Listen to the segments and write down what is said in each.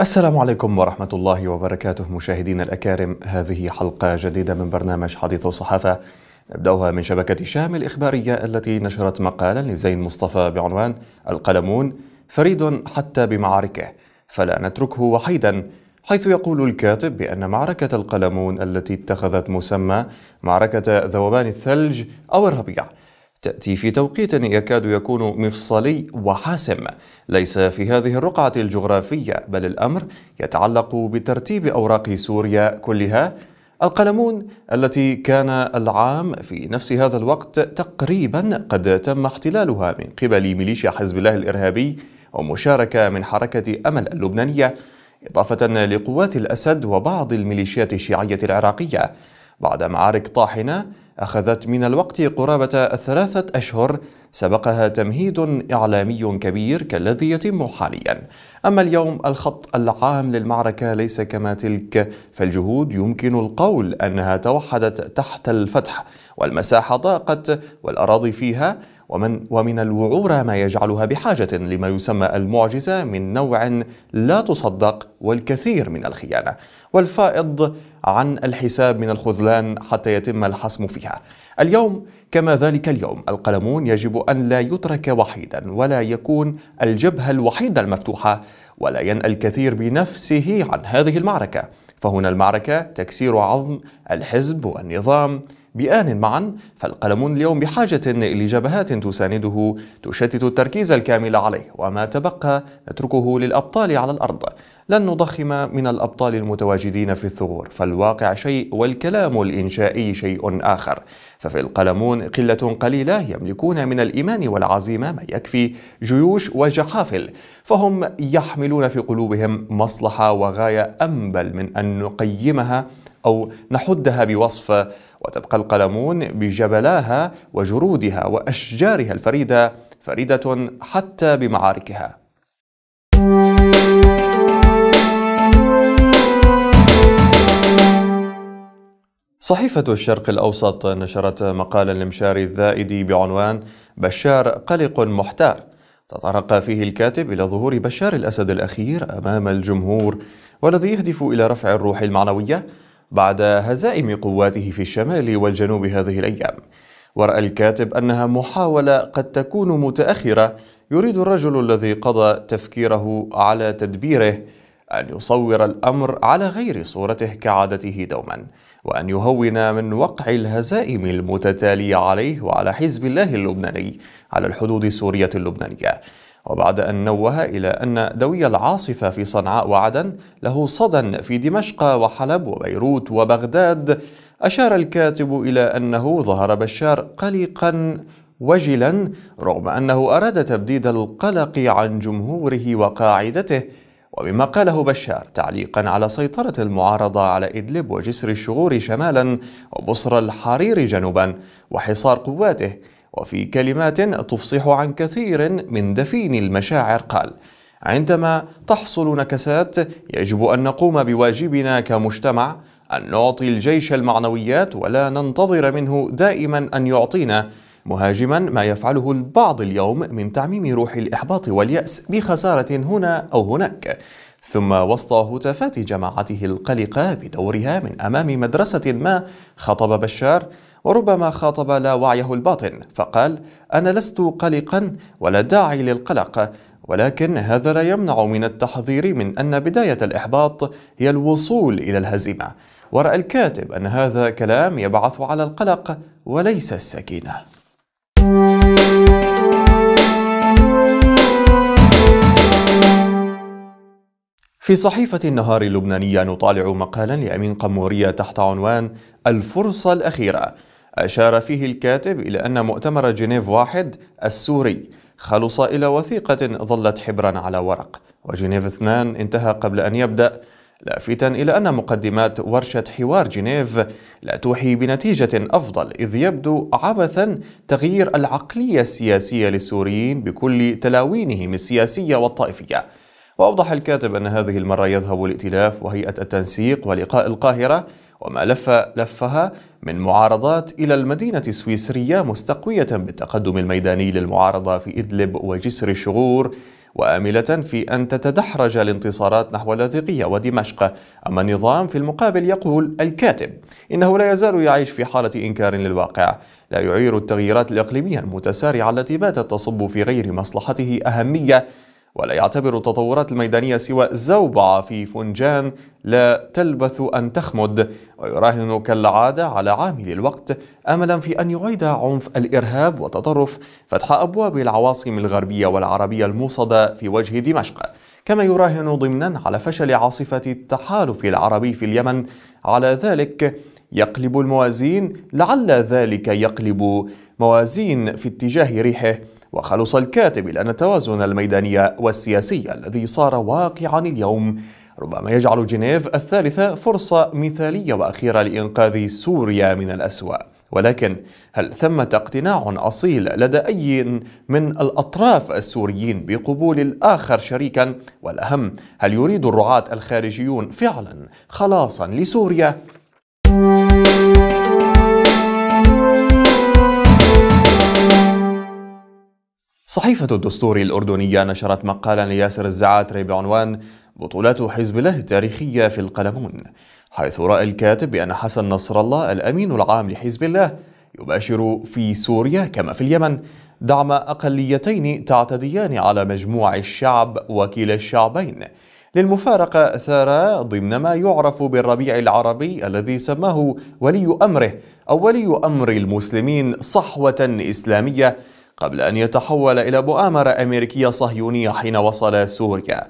السلام عليكم ورحمة الله وبركاته مشاهدينا الأكارم هذه حلقة جديدة من برنامج حديث الصحافة نبدأها من شبكة شام الإخبارية التي نشرت مقالا لزين مصطفى بعنوان القلمون فريد حتى بمعاركه فلا نتركه وحيدا حيث يقول الكاتب بأن معركة القلمون التي اتخذت مسمى معركة ذوبان الثلج أو الربيع تأتي في توقيت يكاد يكون مفصلي وحاسم ليس في هذه الرقعة الجغرافية بل الأمر يتعلق بترتيب أوراق سوريا كلها القلمون التي كان العام في نفس هذا الوقت تقريبا قد تم احتلالها من قبل ميليشيا حزب الله الإرهابي ومشاركة من حركة أمل اللبنانية إضافة لقوات الأسد وبعض الميليشيات الشيعية العراقية بعد معارك طاحنة أخذت من الوقت قرابة ثلاثة أشهر سبقها تمهيد إعلامي كبير كالذي يتم حاليا أما اليوم الخط العام للمعركة ليس كما تلك فالجهود يمكن القول أنها توحدت تحت الفتح والمساحة ضاقت والأراضي فيها ومن, ومن الوعورة ما يجعلها بحاجة لما يسمى المعجزة من نوع لا تصدق والكثير من الخيانة والفائض عن الحساب من الخذلان حتى يتم الحسم فيها اليوم كما ذلك اليوم القلمون يجب أن لا يترك وحيدا ولا يكون الجبهة الوحيدة المفتوحة ولا ينأى الكثير بنفسه عن هذه المعركة فهنا المعركة تكسير عظم الحزب والنظام بآن معا فالقلم اليوم بحاجة لجبهات تسانده تشتت التركيز الكامل عليه وما تبقى نتركه للأبطال على الأرض لن نضخم من الأبطال المتواجدين في الثغور فالواقع شيء والكلام الإنشائي شيء آخر ففي القلمون قلة قليلة يملكون من الإيمان والعزيمة ما يكفي جيوش وجحافل فهم يحملون في قلوبهم مصلحة وغاية أنبل من أن نقيمها أو نحدها بوصف وتبقى القلمون بجبلاها وجرودها وأشجارها الفريدة فريدة حتى بمعاركها صحيفة الشرق الأوسط نشرت مقالا لمشاري الذائدي بعنوان بشار قلق محتار تطرق فيه الكاتب إلى ظهور بشار الأسد الأخير أمام الجمهور والذي يهدف إلى رفع الروح المعنوية بعد هزائم قواته في الشمال والجنوب هذه الأيام ورأى الكاتب أنها محاولة قد تكون متأخرة يريد الرجل الذي قضى تفكيره على تدبيره أن يصور الأمر على غير صورته كعادته دوما وأن يهون من وقع الهزائم المتتالية عليه وعلى حزب الله اللبناني على الحدود السورية اللبنانية وبعد أن نوه إلى أن دوي العاصفة في صنعاء وعدن له صدى في دمشق وحلب وبيروت وبغداد أشار الكاتب إلى أنه ظهر بشار قلقا وجلا رغم أنه أراد تبديد القلق عن جمهوره وقاعدته ومما قاله بشار تعليقا على سيطرة المعارضة على إدلب وجسر الشغور شمالا وبصر الحرير جنوبا وحصار قواته وفي كلمات تفصح عن كثير من دفين المشاعر قال عندما تحصل نكسات يجب أن نقوم بواجبنا كمجتمع أن نعطي الجيش المعنويات ولا ننتظر منه دائما أن يعطينا مهاجما ما يفعله البعض اليوم من تعميم روح الإحباط واليأس بخسارة هنا أو هناك ثم وسط هتافات جماعته القلقة بدورها من أمام مدرسة ما خطب بشار وربما خاطب لا وعيه الباطن فقال أنا لست قلقا ولا داعي للقلق ولكن هذا لا يمنع من التحذير من أن بداية الإحباط هي الوصول إلى الهزيمة ورأى الكاتب أن هذا كلام يبعث على القلق وليس السكينة في صحيفة النهار اللبنانية نطالع مقالا لأمين قمورية تحت عنوان الفرصة الأخيرة أشار فيه الكاتب إلى أن مؤتمر جنيف واحد السوري خلص إلى وثيقة ظلت حبرا على ورق وجنيف اثنان انتهى قبل أن يبدأ لافتا إلى أن مقدمات ورشة حوار جنيف لا توحي بنتيجة أفضل إذ يبدو عبثا تغيير العقلية السياسية للسوريين بكل تلاوينهم السياسية والطائفية وأوضح الكاتب أن هذه المرة يذهب الائتلاف وهيئة التنسيق ولقاء القاهرة وما لف لفها من معارضات إلى المدينة السويسرية مستقوية بالتقدم الميداني للمعارضة في إدلب وجسر الشغور وآملة في أن تتدحرج الانتصارات نحو اللاذقية ودمشق أما النظام في المقابل يقول الكاتب إنه لا يزال يعيش في حالة إنكار للواقع لا يعير التغييرات الإقليمية المتسارعة التي باتت تصب في غير مصلحته أهمية ولا يعتبر التطورات الميدانية سوى زوبعة في فنجان لا تلبث أن تخمد ويراهن كالعادة على عامل الوقت أملا في أن يعيد عنف الإرهاب والتطرف فتح أبواب العواصم الغربية والعربية الموصدة في وجه دمشق كما يراهن ضمنا على فشل عاصفة التحالف العربي في اليمن على ذلك يقلب الموازين لعل ذلك يقلب موازين في اتجاه ريحه وخلص الكاتب إلى أن التوازن الميداني والسياسي الذي صار واقعا اليوم ربما يجعل جنيف الثالثة فرصة مثالية وأخيرة لإنقاذ سوريا من الأسوأ ولكن هل ثمة اقتناع أصيل لدى أي من الأطراف السوريين بقبول الآخر شريكا والأهم هل يريد الرعاة الخارجيون فعلا خلاصا لسوريا؟ صحيفة الدستور الأردنية نشرت مقالا لياسر الزعاتري بعنوان بطولات حزب الله التاريخية في القلمون حيث رأى الكاتب بأن حسن نصر الله الأمين العام لحزب الله يباشر في سوريا كما في اليمن دعم أقليتين تعتديان على مجموع الشعب وكلا الشعبين للمفارقة ثارا ضمن ما يعرف بالربيع العربي الذي سماه ولي أمره أو ولي أمر المسلمين صحوة إسلامية قبل أن يتحول إلى مؤامرة أمريكية صهيونية حين وصل سوريا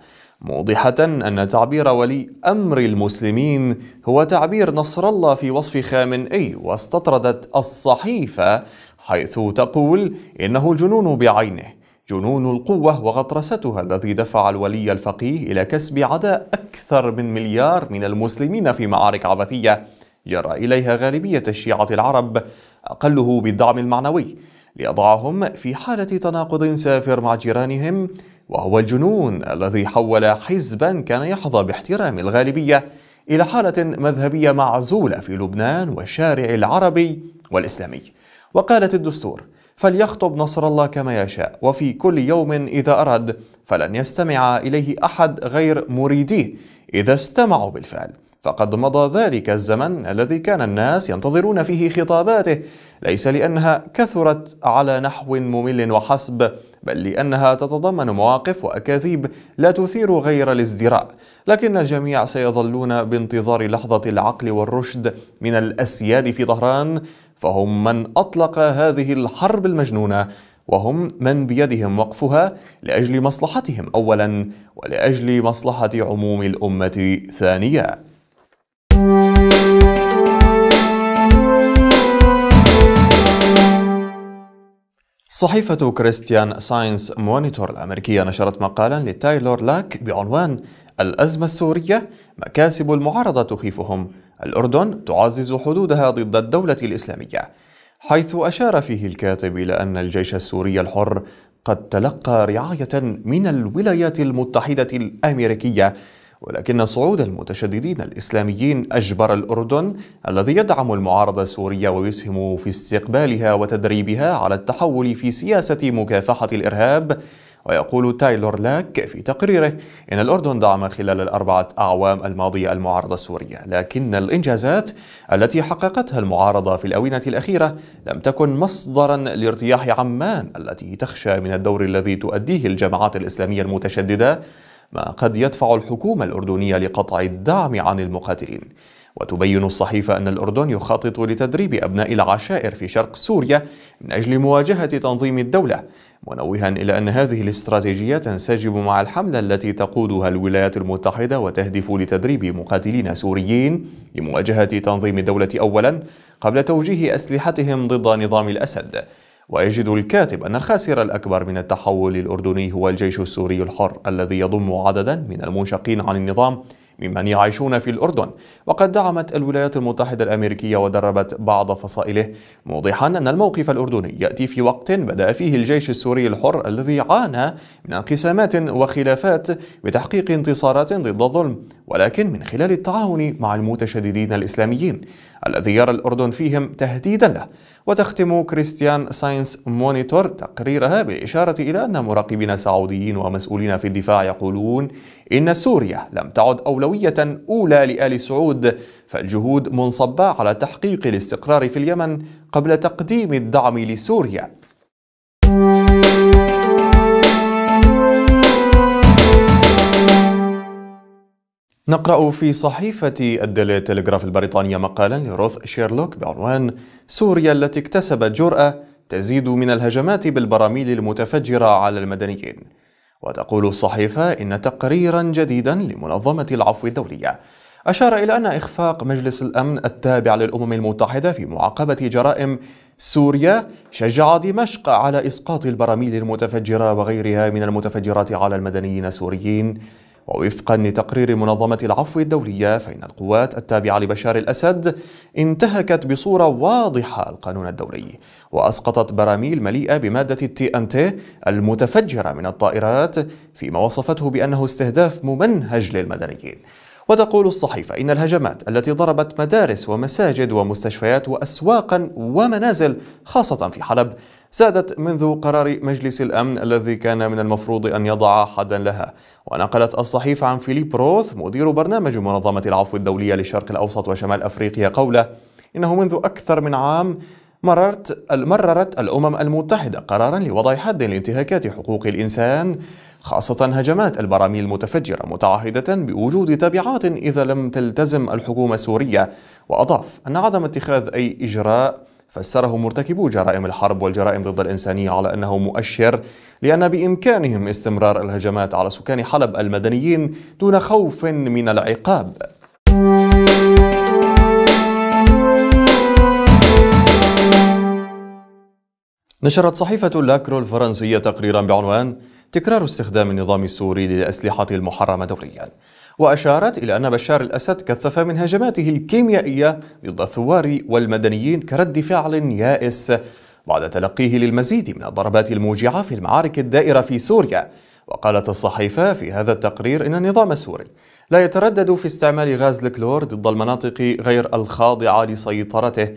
موضحة أن تعبير ولي أمر المسلمين هو تعبير نصر الله في وصف خامنئي واستطردت الصحيفة حيث تقول إنه الجنون بعينه جنون القوة وغطرستها الذي دفع الولي الفقيه إلى كسب عداء أكثر من مليار من المسلمين في معارك عبثية جرى إليها غالبية الشيعة العرب أقله بالدعم المعنوي ليضعهم في حالة تناقض سافر مع جيرانهم وهو الجنون الذي حول حزبا كان يحظى باحترام الغالبية إلى حالة مذهبية معزولة في لبنان والشارع العربي والإسلامي وقالت الدستور فليخطب نصر الله كما يشاء وفي كل يوم إذا أراد فلن يستمع إليه أحد غير مريديه إذا استمعوا بالفعل فقد مضى ذلك الزمن الذي كان الناس ينتظرون فيه خطاباته ليس لأنها كثرت على نحو ممل وحسب بل لأنها تتضمن مواقف وأكاذيب لا تثير غير الازدراء لكن الجميع سيظلون بانتظار لحظة العقل والرشد من الأسياد في طهران فهم من أطلق هذه الحرب المجنونة وهم من بيدهم وقفها لاجل مصلحتهم اولا ولاجل مصلحه عموم الامه ثانيا صحيفة كريستيان ساينس مونيتور الأمريكية نشرت مقالا لتايلور لاك بعنوان الأزمة السورية مكاسب المعارضة تخيفهم الأردن تعزز حدودها ضد الدولة الإسلامية حيث أشار فيه الكاتب إلى أن الجيش السوري الحر قد تلقى رعاية من الولايات المتحدة الأمريكية ولكن صعود المتشددين الإسلاميين أجبر الأردن الذي يدعم المعارضة السورية ويسهم في استقبالها وتدريبها على التحول في سياسة مكافحة الإرهاب ويقول تايلور لاك في تقريره إن الأردن دعم خلال الأربعة أعوام الماضية المعارضة السورية لكن الإنجازات التي حققتها المعارضة في الأونة الأخيرة لم تكن مصدرا لارتياح عمان التي تخشى من الدور الذي تؤديه الجماعات الإسلامية المتشددة ما قد يدفع الحكومة الأردنية لقطع الدعم عن المقاتلين وتبين الصحيفة أن الأردن يخطط لتدريب أبناء العشائر في شرق سوريا من أجل مواجهة تنظيم الدولة منوها إلى أن هذه الاستراتيجية تنسجم مع الحملة التي تقودها الولايات المتحدة وتهدف لتدريب مقاتلين سوريين لمواجهة تنظيم الدولة أولا قبل توجيه أسلحتهم ضد نظام الأسد ويجد الكاتب أن الخاسر الأكبر من التحول الأردني هو الجيش السوري الحر الذي يضم عددا من المنشقين عن النظام ممن يعيشون في الأردن وقد دعمت الولايات المتحدة الأمريكية ودربت بعض فصائله موضحا أن الموقف الأردني يأتي في وقت بدأ فيه الجيش السوري الحر الذي عانى من انقسامات وخلافات بتحقيق انتصارات ضد الظلم ولكن من خلال التعاون مع المتشددين الإسلاميين الذي يرى الأردن فيهم تهديدا له وتختم كريستيان ساينس مونيتور تقريرها بالإشارة إلى أن مراقبين سعوديين ومسؤولين في الدفاع يقولون إن سوريا لم تعد أولوية أولى لآل سعود فالجهود منصبة على تحقيق الاستقرار في اليمن قبل تقديم الدعم لسوريا نقرأ في صحيفة الدلي تلغراف البريطانية مقالا لروث شيرلوك بعنوان سوريا التي اكتسبت جرأة تزيد من الهجمات بالبراميل المتفجرة على المدنيين وتقول الصحيفة إن تقريرا جديدا لمنظمة العفو الدولية أشار إلى أن إخفاق مجلس الأمن التابع للأمم المتحدة في معاقبة جرائم سوريا شجع دمشق على إسقاط البراميل المتفجرة وغيرها من المتفجرات على المدنيين السوريين ووفقا لتقرير منظمة العفو الدولية فإن القوات التابعة لبشار الأسد انتهكت بصورة واضحة القانون الدولي وأسقطت براميل مليئة بمادة التي أن تي المتفجرة من الطائرات فيما وصفته بأنه استهداف ممنهج للمدنيين وتقول الصحيفة إن الهجمات التي ضربت مدارس ومساجد ومستشفيات وأسواقا ومنازل خاصة في حلب سادت منذ قرار مجلس الأمن الذي كان من المفروض أن يضع حدا لها ونقلت الصحيفة عن فيليب روث مدير برنامج منظمة العفو الدولية للشرق الأوسط وشمال أفريقيا قوله إنه منذ أكثر من عام مررت مررت الأمم المتحدة قرارا لوضع حد لانتهاكات حقوق الإنسان خاصة هجمات البراميل المتفجرة متعهدة بوجود تبعات إذا لم تلتزم الحكومة السورية وأضاف أن عدم اتخاذ أي إجراء فسره مرتكبو جرائم الحرب والجرائم ضد الإنسانية على أنه مؤشر لأن بإمكانهم استمرار الهجمات على سكان حلب المدنيين دون خوف من العقاب نشرت صحيفة لاكرو الفرنسية تقريرا بعنوان تكرار استخدام النظام السوري للأسلحة المحرمة دوريا وأشارت إلى أن بشار الأسد كثف من هجماته الكيميائية ضد الثوار والمدنيين كرد فعل يائس بعد تلقيه للمزيد من الضربات الموجعة في المعارك الدائرة في سوريا وقالت الصحيفة في هذا التقرير إن النظام السوري لا يتردد في استعمال غاز الكلور ضد المناطق غير الخاضعة لسيطرته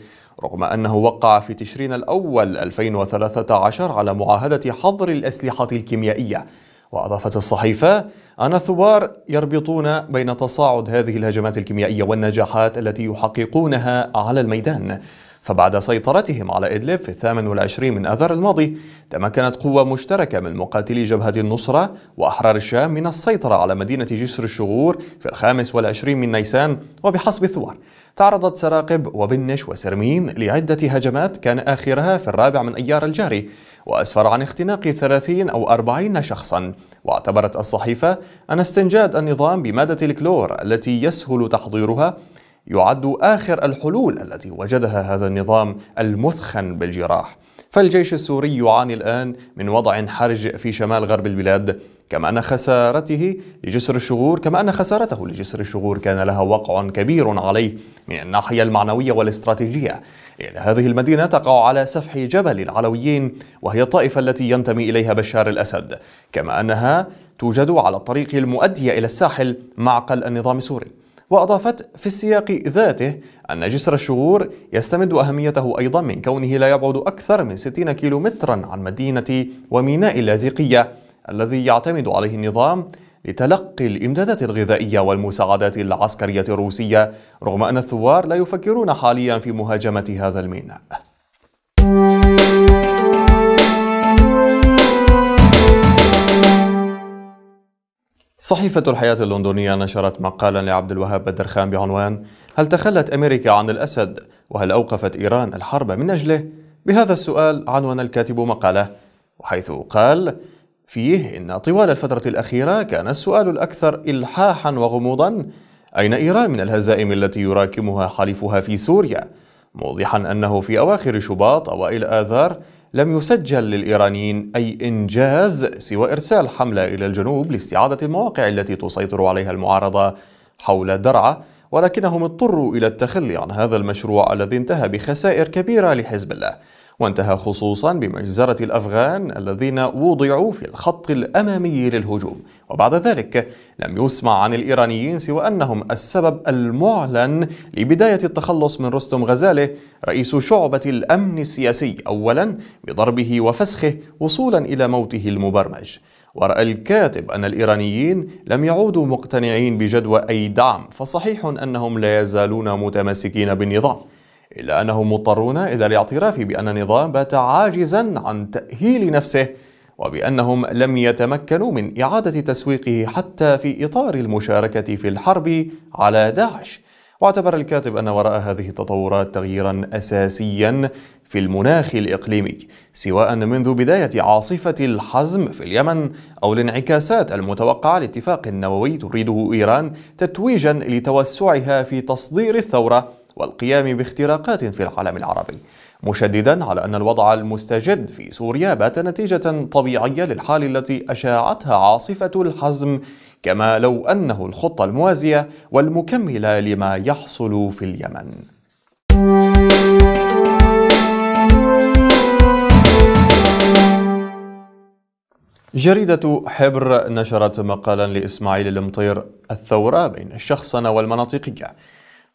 رغم أنه وقع في تشرين الأول 2013 على معاهدة حظر الأسلحة الكيميائية وأضافت الصحيفة أن الثوار يربطون بين تصاعد هذه الهجمات الكيميائية والنجاحات التي يحققونها على الميدان فبعد سيطرتهم على إدلب في الثامن والعشرين من آذار الماضي تمكنت قوة مشتركة من مقاتلي جبهة النصرة وأحرار الشام من السيطرة على مدينة جسر الشغور في الخامس والعشرين من نيسان وبحسب الثوار تعرضت سراقب وبنش وسرمين لعدة هجمات كان آخرها في الرابع من أيار الجاري وأسفر عن اختناق 30 أو 40 شخصا واعتبرت الصحيفة أن استنجاد النظام بمادة الكلور التي يسهل تحضيرها يعد آخر الحلول التي وجدها هذا النظام المثخن بالجراح فالجيش السوري يعاني الآن من وضع حرج في شمال غرب البلاد كما أن خسارته لجسر الشغور كما أن خسارته لجسر الشغور كان لها وقع كبير عليه من الناحية المعنوية والاستراتيجية لأن هذه المدينة تقع على سفح جبل العلويين وهي الطائفة التي ينتمي إليها بشار الأسد كما أنها توجد على الطريق المؤدية إلى الساحل معقل النظام السوري وأضافت في السياق ذاته أن جسر الشغور يستمد أهميته أيضا من كونه لا يبعد أكثر من 60 كيلومترا عن مدينة وميناء اللاذقية الذي يعتمد عليه النظام لتلقي الإمدادات الغذائية والمساعدات العسكرية الروسية رغم أن الثوار لا يفكرون حاليا في مهاجمة هذا الميناء. صحيفة الحياة اللندنية نشرت مقالا لعبد الوهاب الدرخان بعنوان هل تخلت أمريكا عن الأسد وهل أوقفت إيران الحرب من أجله؟ بهذا السؤال عنون الكاتب مقاله وحيث قال فيه إن طوال الفترة الأخيرة كان السؤال الأكثر إلحاحا وغموضا أين إيران من الهزائم التي يراكمها حليفها في سوريا؟ موضحا أنه في أواخر شباط أوائل آذار لم يسجل للإيرانيين أي إنجاز سوى إرسال حملة إلى الجنوب لاستعادة المواقع التي تسيطر عليها المعارضة حول درعا ولكنهم اضطروا إلى التخلي عن هذا المشروع الذي انتهى بخسائر كبيرة لحزب الله وانتهى خصوصا بمجزرة الأفغان الذين وضعوا في الخط الأمامي للهجوم وبعد ذلك لم يسمع عن الإيرانيين سوى أنهم السبب المعلن لبداية التخلص من رستم غزاله رئيس شعبة الأمن السياسي أولا بضربه وفسخه وصولا إلى موته المبرمج ورأى الكاتب أن الإيرانيين لم يعودوا مقتنعين بجدوى أي دعم فصحيح أنهم لا يزالون متمسكين بالنظام إلا أنهم مضطرون إلى الاعتراف بأن النظام بات عاجزا عن تأهيل نفسه وبأنهم لم يتمكنوا من إعادة تسويقه حتى في إطار المشاركة في الحرب على داعش واعتبر الكاتب أن وراء هذه التطورات تغييرا أساسيا في المناخ الإقليمي سواء منذ بداية عاصفة الحزم في اليمن أو الانعكاسات المتوقعة لاتفاق نووي تريده إيران تتويجا لتوسعها في تصدير الثورة والقيام باختراقات في العالم العربي مشددا على أن الوضع المستجد في سوريا بات نتيجة طبيعية للحال التي أشاعتها عاصفة الحزم كما لو أنه الخطة الموازية والمكملة لما يحصل في اليمن جريدة حبر نشرت مقالا لإسماعيل المطير الثورة بين الشخصنة والمناطقية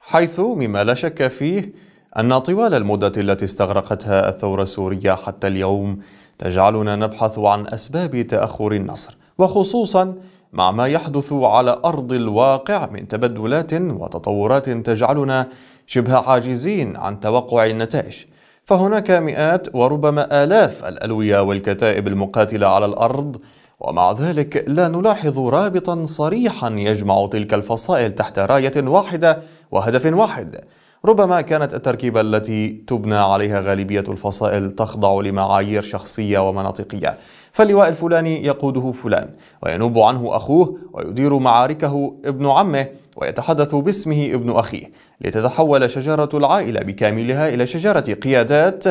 حيث مما لا شك فيه أن طوال المدة التي استغرقتها الثورة السورية حتى اليوم تجعلنا نبحث عن أسباب تأخر النصر وخصوصا مع ما يحدث على أرض الواقع من تبدلات وتطورات تجعلنا شبه عاجزين عن توقع النتائج فهناك مئات وربما آلاف الألوية والكتائب المقاتلة على الأرض ومع ذلك لا نلاحظ رابطا صريحا يجمع تلك الفصائل تحت راية واحدة وهدف واحد ربما كانت التركيبة التي تبنى عليها غالبية الفصائل تخضع لمعايير شخصية ومناطقية فاللواء الفلاني يقوده فلان وينوب عنه أخوه ويدير معاركه ابن عمه ويتحدث باسمه ابن أخيه لتتحول شجرة العائلة بكاملها إلى شجرة قيادات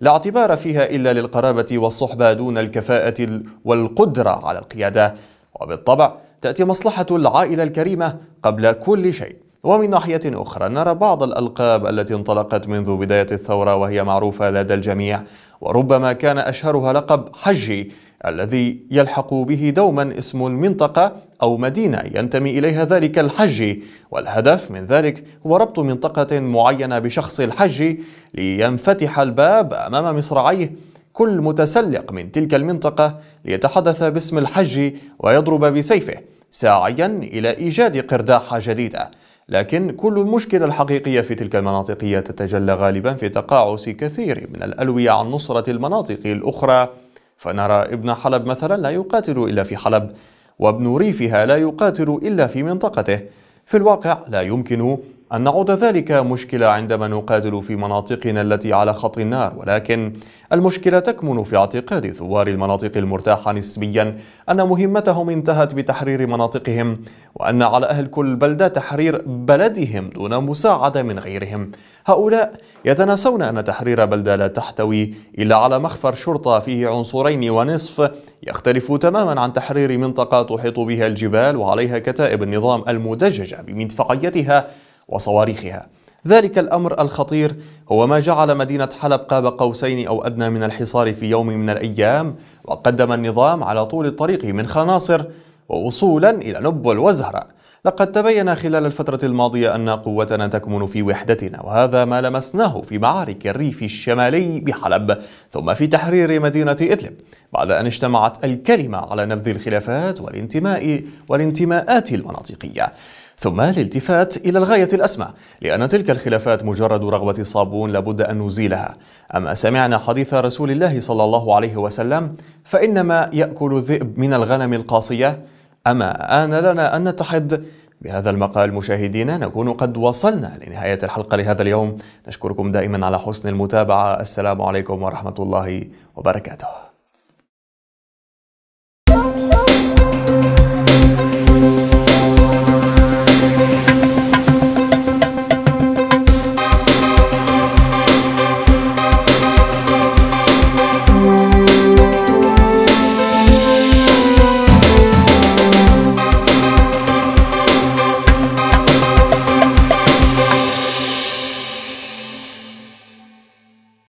لا اعتبار فيها إلا للقرابة والصحبة دون الكفاءة والقدرة على القيادة وبالطبع تأتي مصلحة العائلة الكريمة قبل كل شيء ومن ناحية أخرى نرى بعض الألقاب التي انطلقت منذ بداية الثورة وهي معروفة لدى الجميع وربما كان أشهرها لقب حجي الذي يلحق به دوما اسم المنطقة أو مدينة ينتمي إليها ذلك الحجي والهدف من ذلك هو ربط منطقة معينة بشخص الحجي لينفتح الباب أمام مصراعيه كل متسلق من تلك المنطقة ليتحدث باسم الحجي ويضرب بسيفه ساعيا إلى إيجاد قرداحة جديدة لكن كل المشكلة الحقيقية في تلك المناطق هي تتجلى غالبا في تقاعس كثير من الألوية عن نصرة المناطق الأخرى فنرى ابن حلب مثلا لا يقاتل إلا في حلب وابن ريفها لا يقاتل إلا في منطقته في الواقع لا يمكن أن نعود ذلك مشكلة عندما نقاتل في مناطقنا التي على خط النار ولكن المشكلة تكمن في اعتقاد ثوار المناطق المرتاحة نسبيا أن مهمتهم انتهت بتحرير مناطقهم وأن على أهل كل بلدة تحرير بلدهم دون مساعدة من غيرهم هؤلاء يتناسون أن تحرير بلدة لا تحتوي إلا على مخفر شرطة فيه عنصرين ونصف يختلف تماما عن تحرير منطقة تحيط بها الجبال وعليها كتائب النظام المدججة بمدفعيتها وصواريخها ذلك الأمر الخطير هو ما جعل مدينة حلب قاب قوسين أو أدنى من الحصار في يوم من الأيام وقدم النظام على طول الطريق من خناصر ووصولا إلى نبل وزهرة لقد تبين خلال الفترة الماضية أن قوتنا تكمن في وحدتنا وهذا ما لمسناه في معارك الريف الشمالي بحلب ثم في تحرير مدينة إدلب بعد أن اجتمعت الكلمة على نبذ الخلافات والانتماء والانتماءات المناطقية ثم الالتفات إلى الغاية الأسمى لأن تلك الخلافات مجرد رغبة صابون لابد أن نزيلها أما سمعنا حديث رسول الله صلى الله عليه وسلم فإنما يأكل الذئب من الغنم القاصية أما آن لنا أن نتحد بهذا المقال مشاهدينا نكون قد وصلنا لنهاية الحلقة لهذا اليوم نشكركم دائما على حسن المتابعة السلام عليكم ورحمة الله وبركاته